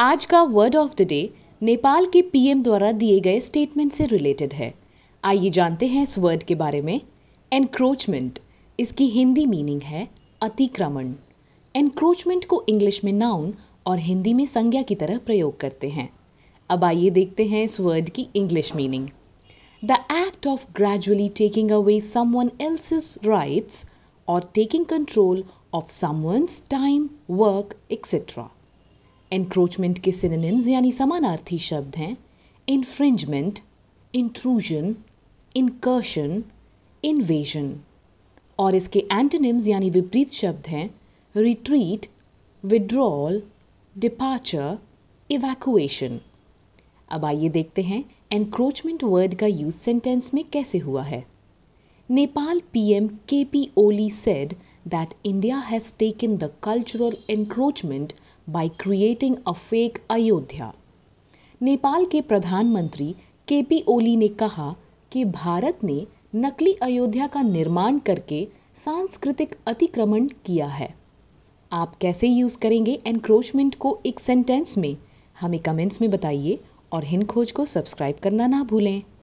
आज का word of the day Nepal के पीएम द्वारा दिए गए स्टेटमेंट से रिलेटेड है आइए जानते हैं इस वर्ड के बारे में एनक्रोचमेंट इसकी हिंदी मीनिंग है अतिक्रमण एनक्रोचमेंट को इंग्लिश में नाउन और हिंदी में संज्ञा की तरह प्रयोग करते हैं अब आइए देखते हैं इस वर्ड की English meaning the act of gradually taking away someone else's rights और taking control of someone's time work etcetera encroachment के सिनेम्स यानी समानार्थी शब्द हैं इन्फ्रिंजमेंट इंट्रूजन इनकर्शन इन्वेजन और इसके एंटनिम्स यानी विपरीत शब्द हैं रिट्रीट विड्रॉल डिपार्चर इवैक्यूएशन अब आइए देखते हैं एनक्रोचमेंट वर्ड का यूज सेंटेंस में कैसे हुआ है Nepal PM KP Oli said that India has taken the cultural encroachment by creating a fake Ayodhya. Nepal के प्रधानमंत्री के पी ओली ने कहा कि भारत ने नकली अयोध्या का निर्माण करके सांस्कृतिक अतिक्रमण किया है आप कैसे यूज़ करेंगे एनक्रोचमेंट को एक सेंटेंस में हमें कमेंट्स में बताइए और हिंद खोज को सब्सक्राइब करना ना भूलें